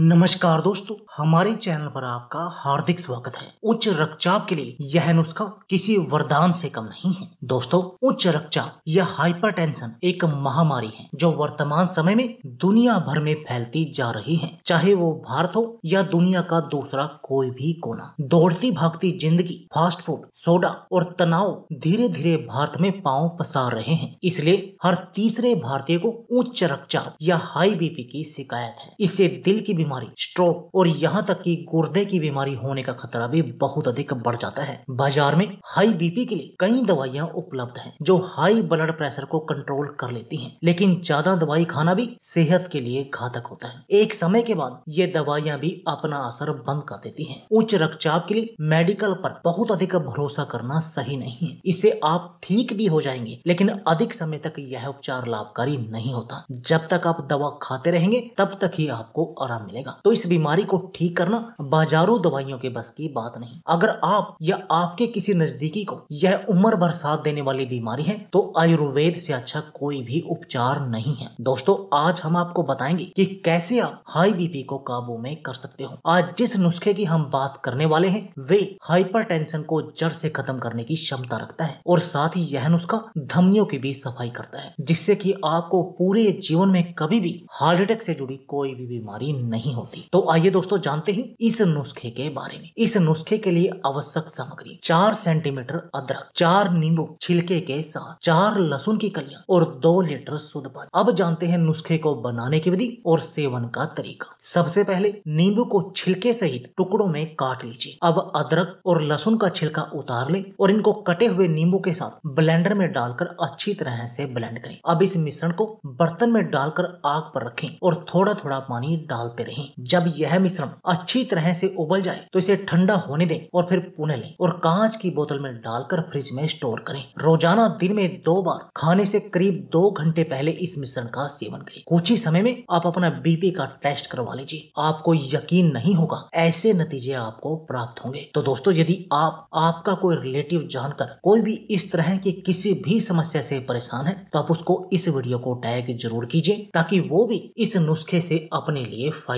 नमस्कार दोस्तों हमारे चैनल पर आपका हार्दिक स्वागत है उच्च रक्तचाप के लिए यह नुस्खा किसी वरदान से कम नहीं है दोस्तों उच्च रक्तचाप या हाइपरटेंशन एक महामारी है जो वर्तमान समय में दुनिया भर में फैलती जा रही है चाहे वो भारत हो या दुनिया का दूसरा कोई भी कोना दौड़ती भागती जिंदगी फास्ट फूड सोडा और तनाव धीरे धीरे भारत में पाँव पसार रहे हैं इसलिए हर तीसरे भारतीय को उच्च रक्तचाप या हाई बीपी की शिकायत है इससे दिल की बीमारी स्ट्रोक और यहाँ तक कि गुर्दे की बीमारी होने का खतरा भी बहुत अधिक बढ़ जाता है बाजार में हाई बीपी के लिए कई दवाइयाँ उपलब्ध है जो हाई ब्लड प्रेशर को कंट्रोल कर लेती है लेकिन ज्यादा दवाई खाना भी सेहत के लिए घातक होता है एक समय के बाद ये दवाइयाँ भी अपना असर बंद कर देती है उच्च रक्तचाप के लिए मेडिकल पर बहुत अधिक भरोसा करना सही नहीं है इससे आप ठीक भी हो जाएंगे लेकिन अधिक समय तक यह उपचार लाभकारी नहीं होता जब तक आप दवा खाते रहेंगे तब तक ही आपको आराम मिलेगा मिलेगा तो इस बीमारी को ठीक करना बाजारों दवाइयों के बस की बात नहीं अगर आप या आपके किसी नजदीकी को यह उम्र भर साथ देने वाली बीमारी है तो आयुर्वेद से अच्छा कोई भी उपचार नहीं है दोस्तों आज हम आपको बताएंगे कि कैसे आप हाई बीपी को काबू में कर सकते हो आज जिस नुस्खे की हम बात करने वाले हैं वे हाइपरटेंशन को जड़ से खत्म करने की क्षमता रखता है और साथ ही यह नुस्खा धमनियों की भी सफाई करता है जिससे कि आपको पूरे जीवन में कभी भी हार्ट अटैक से जुड़ी कोई भी बीमारी नहीं नहीं होती तो आइए दोस्तों जानते हैं इस नुस्खे के बारे में इस नुस्खे के लिए आवश्यक सामग्री चार सेंटीमीटर अदरक चार नींबू छिलके के साथ चार लहसुन की कलिया और दो लीटर शुद्ध पानी अब जानते हैं नुस्खे को बनाने की विधि और सेवन का तरीका सबसे पहले नींबू को छिलके सहित टुकड़ों में काट लीजिए अब अदरक और लहसुन का छिलका उतार लें और इनको कटे हुए नींबू के साथ ब्लेंडर में डालकर अच्छी तरह से ब्लेंड करें अब इस मिश्रण को बर्तन में डालकर आग पर रखें और थोड़ा थोड़ा पानी डालते रहे जब यह मिश्रण अच्छी तरह से उबल जाए तो इसे ठंडा होने दें और फिर पुनः लें और कांच की बोतल में डालकर फ्रिज में स्टोर करें रोजाना दिन में दो बार खाने से करीब दो घंटे पहले इस मिश्रण का सेवन करें कुछ ही समय में आप अपना बीपी का टेस्ट करवा लीजिए आपको यकीन नहीं होगा ऐसे नतीजे आपको प्राप्त होंगे तो दोस्तों यदि आप आपका कोई रिलेटिव जानकर कोई भी इस तरह की किसी भी समस्या से परेशान है तो आप उसको इस वीडियो को टैग जरूर कीजिए ताकि वो भी इस नुस्खे से अपने लिए फायदा